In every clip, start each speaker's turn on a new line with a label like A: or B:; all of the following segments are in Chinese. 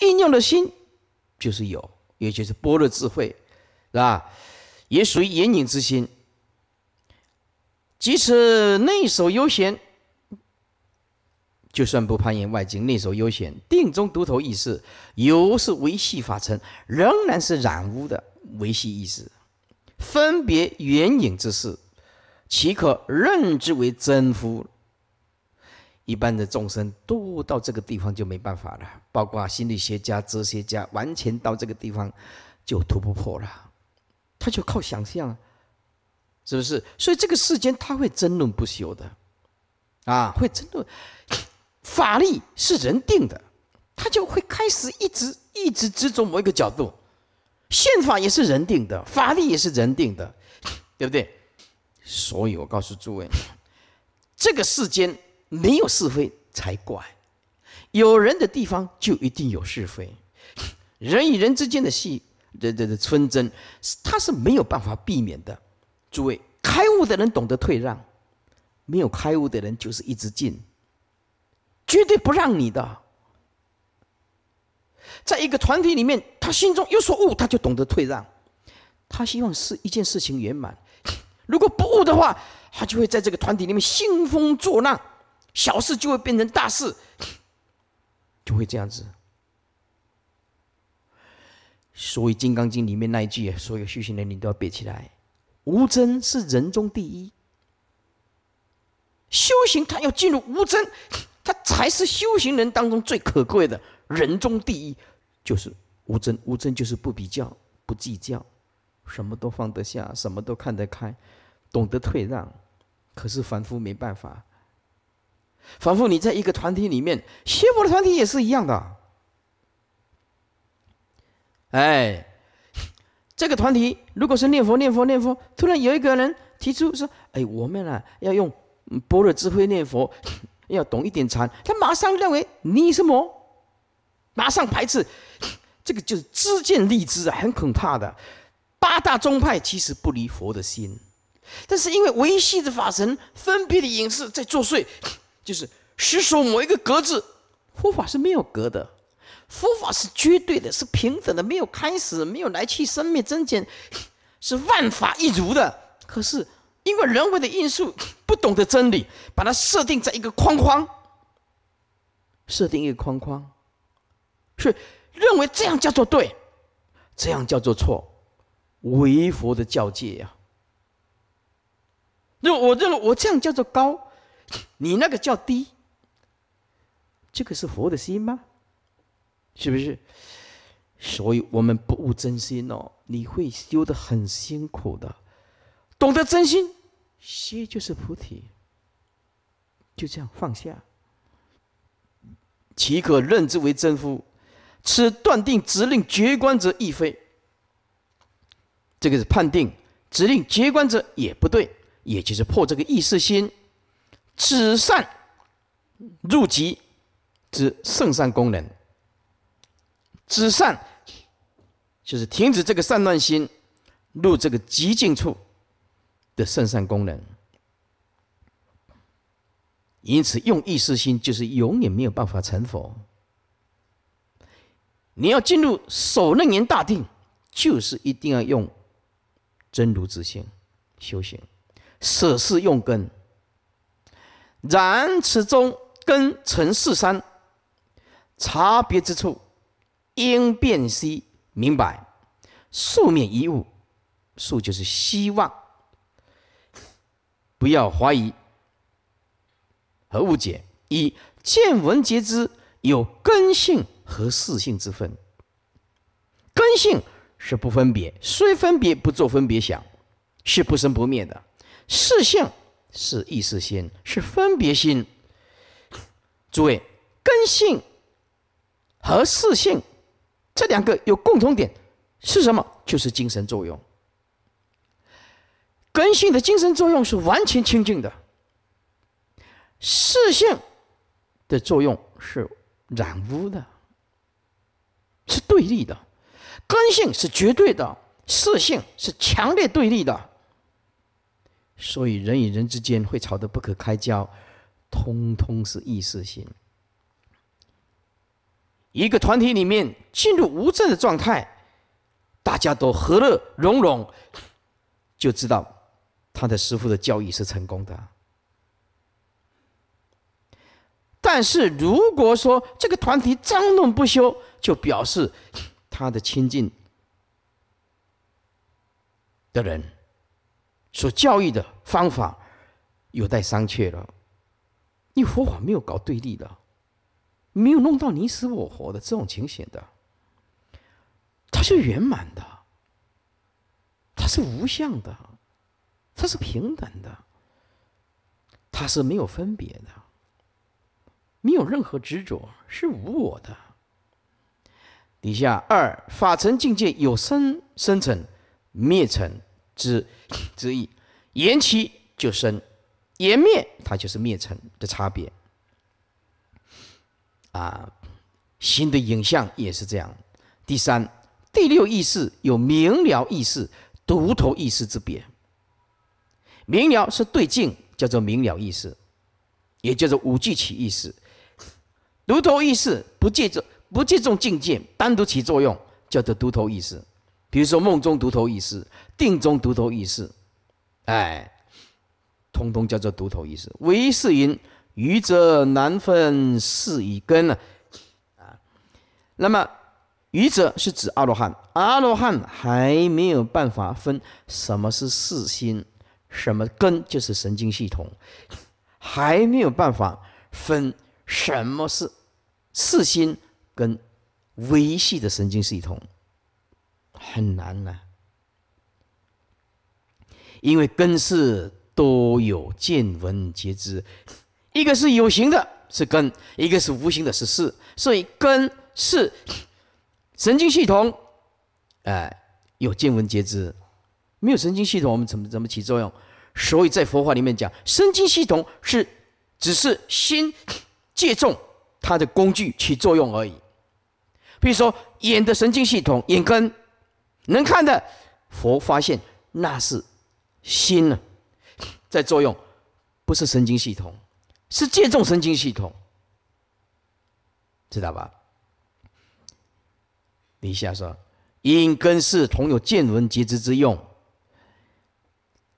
A: 应用的心就是有，也就是般若智慧，是吧？也属于圆影之心。即使内守悠闲，就算不攀岩外境，内守悠闲，定中独头意识，有是维系法尘，仍然是染污的维系意识。分别原影之事，岂可认知为真乎？一般的众生都到这个地方就没办法了，包括心理学家、哲学家，完全到这个地方就突破了，他就靠想象，是不是？所以这个世间他会争论不休的，啊，会争论。法力是人定的，他就会开始一直一直执着某一个角度。宪法也是人定的，法律也是人定的，对不对？所以我告诉诸位，这个世间。没有是非才怪，有人的地方就一定有是非。人与人之间的戏，这这这纷争是他是没有办法避免的。诸位，开悟的人懂得退让，没有开悟的人就是一直进，绝对不让你的。在一个团体里面，他心中有所悟，他就懂得退让，他希望事一件事情圆满。如果不悟的话，他就会在这个团体里面兴风作浪。小事就会变成大事，就会这样子。所以《金刚经》里面那一句，所有修行人你都要比起来，无真是人中第一。修行他要进入无真，他才是修行人当中最可贵的，人中第一就是无真。无真就是不比较、不计较，什么都放得下，什么都看得开，懂得退让。可是凡夫没办法。仿佛你在一个团体里面，学佛的团体也是一样的。哎，这个团体如果是念佛、念佛、念佛，突然有一个人提出说：“哎，我们呢要用般若智慧念佛，要懂一点禅。”他马上认为你什么，马上排斥。这个就是知见利之啊，很可怕的。八大宗派其实不离佛的心，但是因为维系的法神分别的影视在作祟。就是实属某一个格子，佛法是没有格的，佛法是绝对的，是平等的，没有开始，没有来去，生命增减，是万法一如的。可是因为人为的因素，不懂得真理，把它设定在一个框框，设定一个框框，是认为这样叫做对，这样叫做错，为佛的教界呀。那我认为我这样叫做高。你那个叫低，这个是佛的心吗？是不是？所以我们不悟真心哦，你会修的很辛苦的。懂得真心，心就是菩提。就这样放下，岂可认之为真夫？此断定指令觉观者亦非。这个是判定指令觉观者也不对，也就是破这个意识心。止善入极之圣善功能，止善就是停止这个善乱心入这个极境处的圣善功能。因此，用意识心就是永远没有办法成佛。你要进入首楞严大定，就是一定要用真如之心修行，舍是用根。然此中根成四三差别之处，应辨析明白，素面一物，素就是希望，不要怀疑和误解。一见闻皆知有根性和四性之分。根性是不分别，虽分别不做分别想，是不生不灭的。四性。是意识心，是分别心。诸位，根性和四性这两个有共同点是什么？就是精神作用。根性的精神作用是完全清净的，四性的作用是染污的，是对立的。根性是绝对的，四性是强烈对立的。所以人与人之间会吵得不可开交，通通是意识心。一个团体里面进入无证的状态，大家都和乐融融，就知道他的师傅的教育是成功的。但是如果说这个团体争论不休，就表示他的亲近的人。所教育的方法有待商榷了，你佛法没有搞对立的，没有弄到你死我活的这种情形的，它是圆满的，它是无相的，它是平等的，它是没有分别的，没有任何执着，是无我的。底下二法尘境界有生生成灭尘。之之意，言其就生，言灭它就是灭成的差别。啊，新的影像也是这样。第三、第六意识有明了意识、独头意识之别。明了是对境，叫做明了意识，也叫做五具起意识。独头意识不借助、不借助境界，单独起作用，叫做独头意识。比如说，梦中独头意识、定中独头意识，哎，通通叫做独头意识。唯是云，愚者难分是与根呢？啊，那么愚者是指阿罗汉，阿罗汉还没有办法分什么是四心，什么根就是神经系统，还没有办法分什么是四心跟维系的神经系统。很难呐，因为根是多有见闻皆知，一个是有形的，是根；一个是无形的，是事。所以根是神经系统，哎，有见闻皆知。没有神经系统，我们怎么怎么起作用？所以在佛法里面讲，神经系统是只是心借重它的工具起作用而已。比如说眼的神经系统，眼根。能看的，佛发现那是心呢，在作用，不是神经系统，是借重神经系统，知道吧？你下说：“因根是同有见闻皆知之用，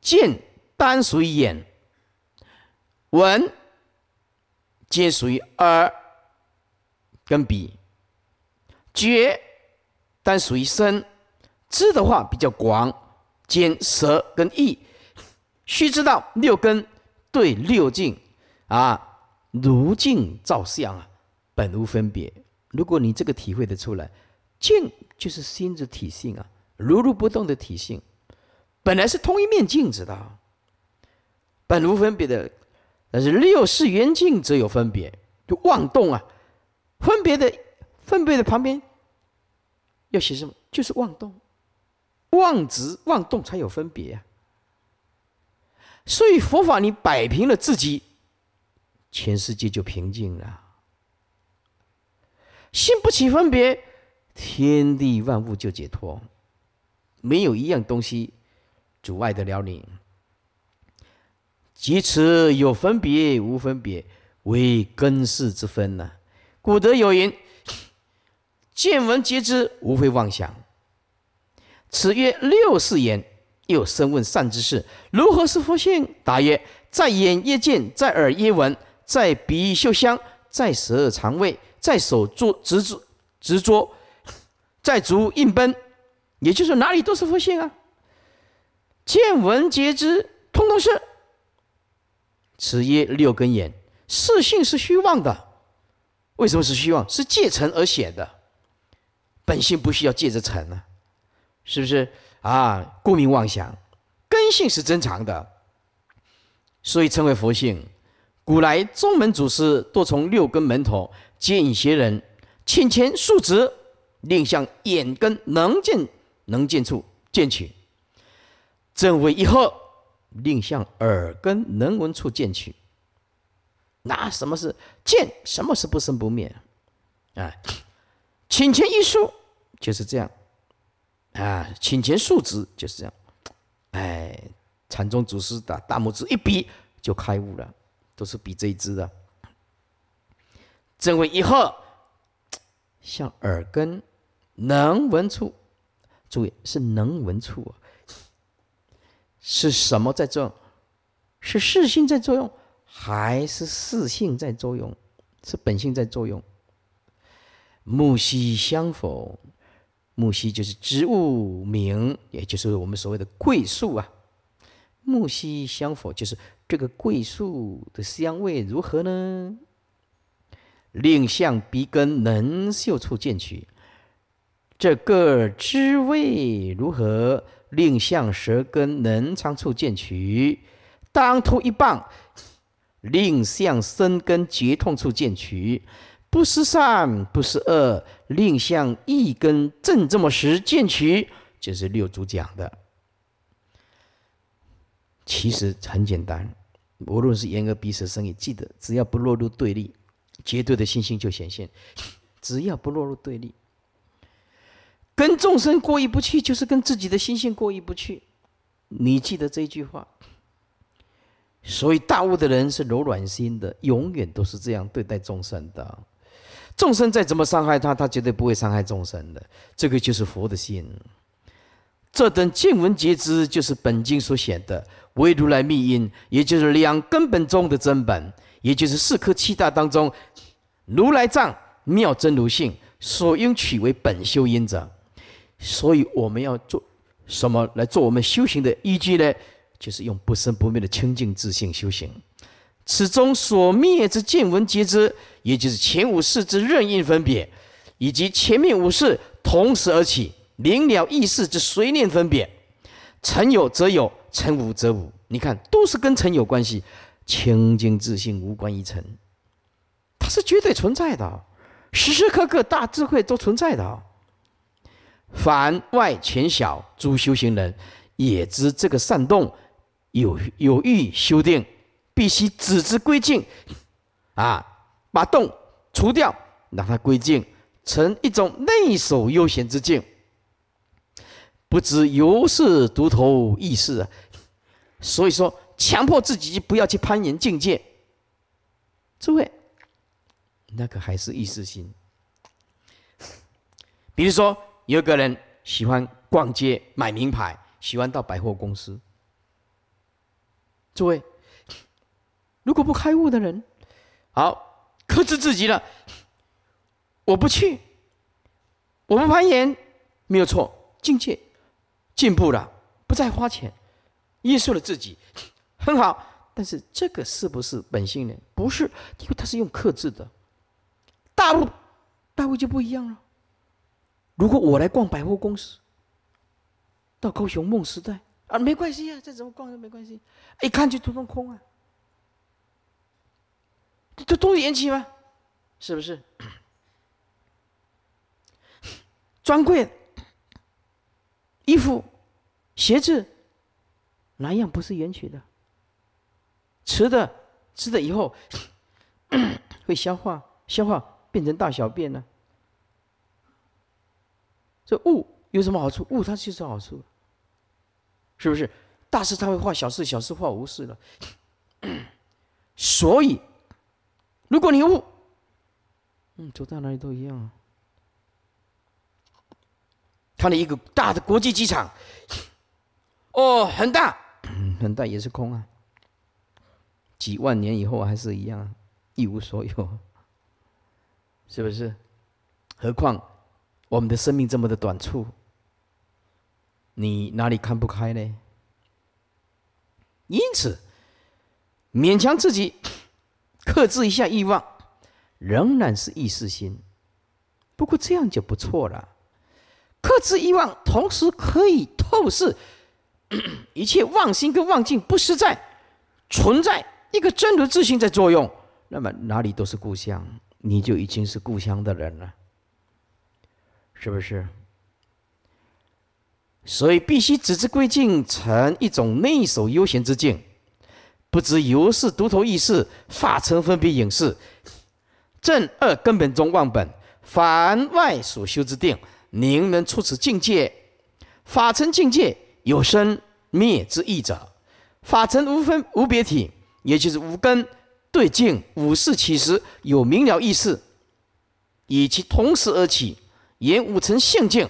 A: 见单属于眼，闻皆属于耳，根鼻觉单属于身。”知的话比较广，兼舌跟意，须知道六根对六境啊，如镜照相啊，本无分别。如果你这个体会的出来，静就是心的体性啊，如如不动的体性，本来是同一面镜子的，本无分别的。但是六是圆镜，则有分别，就妄动啊，分别的分别的旁边要写什么？就是妄动。妄执妄动才有分别，所以佛法你摆平了自己，全世界就平静了。心不起分别，天地万物就解脱，没有一样东西阻碍得了你。即此有分别无分别，为根世之分呢。古德有言：“见闻皆知，无非妄想。”此曰六四言。又深问善知识：如何是佛性？答曰：在眼曰见，在耳曰闻，在鼻嗅香，在舌尝味，在手捉执着执着，在足印奔。也就是哪里都是佛性啊！见闻皆知，通通是。此曰六根眼，四性是虚妄的。为什么是虚妄？是借尘而显的。本性不需要借着尘啊。是不是啊？顾名妄想，根性是真常的，所以称为佛性。古来宗门祖师多从六根门头见邪人，请前竖直，令向眼根能见能见处见取；正位一合，令向耳根能闻处见取。那什么是见？什么是不生不灭？哎，请前一书就是这样。啊，请前数值就是这样，哎，禅宗祖师的大拇指一比就开悟了，都是比这一支的。正位以后，向耳根能闻处，注意是能闻处，是什么在作用？是世性在作用，还是世性在作用？是本性在作用。木犀相否？木樨就是植物名，也就是我们所谓的桂树啊。木樨香否？就是这个桂树的香味如何呢？令向鼻根能嗅处见取，这个滋味如何？令向舌根能尝处见取，当头一棒。令向身根觉痛处见取。不是善，不是恶，令向一根正这么实践取，就是六祖讲的。其实很简单，无论是言而彼此生意，记得只要不落入对立，绝对的信心就显现。只要不落入对立，跟众生过意不去，就是跟自己的心性过意不去。你记得这句话。所以大悟的人是柔软心的，永远都是这样对待众生的。众生再怎么伤害他，他绝对不会伤害众生的。这个就是佛的心。这等见闻皆知，就是本经所写的唯如来密因，也就是两根本中的真本，也就是四颗七大当中如来藏妙真如性所应取为本修因者。所以我们要做什么来做我们修行的依据呢？就是用不生不灭的清净自性修行。此中所灭之见闻皆知，也就是前五世之任应分别，以及前面五世同时而起，临了意识之随念分别。成有则有，成无则无。你看，都是跟成有关系。清净自性无关一成，它是绝对存在的，时时刻刻大智慧都存在的。凡外浅小诸修行人，也知这个善动，有有意修定。必须止之归静，啊，把动除掉，让它归静，成一种内守悠闲之境，不知由是独头意识啊。所以说，强迫自己不要去攀岩境界，诸位，那个还是意识心。比如说，有个人喜欢逛街买名牌，喜欢到百货公司，诸位。如果不开悟的人，好，克制自己了，我不去，我不攀岩，没有错，境界进步了，不再花钱，约束了自己，很好。但是这个是不是本性呢？不是，因为他是用克制的。大悟，大悟就不一样了。如果我来逛百货公司，到高雄梦时代啊，没关系啊，再怎么逛都没关系，一看就通通空啊。这都是元气吗？是不是？专柜衣服、鞋子，哪样不是元气的？吃的、吃的以后 会消化，消化变成大小便呢。这物有什么好处？物它就是好处，是不是？大事它会化，小事小事化无事了，所以。如果你悟，嗯，走到哪里都一样。啊。看的一个大的国际机场，哦，很大，很大也是空啊。几万年以后还是一样，一无所有，是不是？何况我们的生命这么的短促，你哪里看不开呢？因此，勉强自己。克制一下欲望，仍然是意识心，不过这样就不错了。克制欲望，同时可以透视 一切妄心跟妄境，不实在，存在一个真如自性在作用。那么哪里都是故乡，你就已经是故乡的人了，是不是？所以必须只之归境成一种内守悠闲之境。不知由是独头意识，法尘分别影事，正二根本中忘本，凡外所修之定，宁能出此境界？法尘境界有生灭之意者，法尘无分无别体，也就是无根对境，五事起时有明了意识，以其同时而起，言五尘性境。